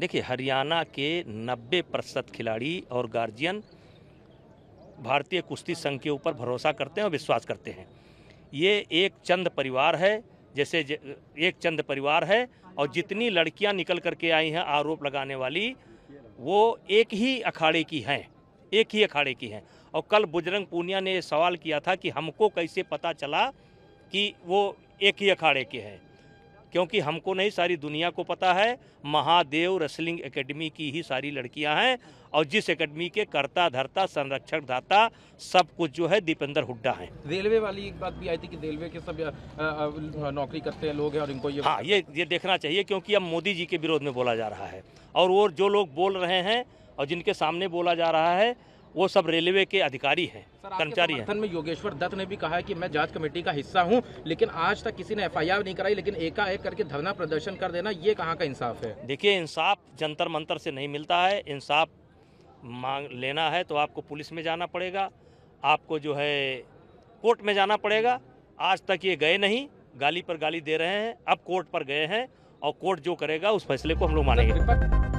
देखिए हरियाणा के 90 प्रतिशत खिलाड़ी और गार्जियन भारतीय कुश्ती संघ के ऊपर भरोसा करते हैं और विश्वास करते हैं ये एक चंद परिवार है जैसे एक चंद परिवार है और जितनी लड़कियां निकल करके आई हैं आरोप लगाने वाली वो एक ही अखाड़े की हैं एक ही अखाड़े की हैं और कल बुजरंग पूनिया ने सवाल किया था कि हमको कैसे पता चला कि वो एक ही अखाड़े के हैं क्योंकि हमको नहीं सारी दुनिया को पता है महादेव रेसलिंग एकेडमी की ही सारी लड़कियां हैं और जिस एकेडमी के कर्ता धरता संरक्षक दाता सब कुछ जो है दीपेंद्र हुड्डा हैं रेलवे वाली एक बात भी आई थी कि रेलवे के सब नौकरी करते हैं लोग हैं और इनको ये हाँ ये ये देखना चाहिए क्योंकि अब मोदी जी के विरोध में बोला जा रहा है और वो जो लोग बोल रहे हैं और जिनके सामने बोला जा रहा है वो सब रेलवे के अधिकारी हैं कर्मचारी हैं में योगेश्वर दत्त ने भी कहा है कि मैं जांच कमेटी का हिस्सा हूं लेकिन आज तक किसी ने एफआईआर नहीं कराई लेकिन एकाएक करके धरना प्रदर्शन कर देना ये कहाँ का इंसाफ है देखिए इंसाफ जंतर मंतर से नहीं मिलता है इंसाफ मांग लेना है तो आपको पुलिस में जाना पड़ेगा आपको जो है कोर्ट में जाना पड़ेगा आज तक ये गए नहीं गाली पर गाली दे रहे हैं अब कोर्ट पर गए हैं और कोर्ट जो करेगा उस फैसले को हम लोग मानेंगे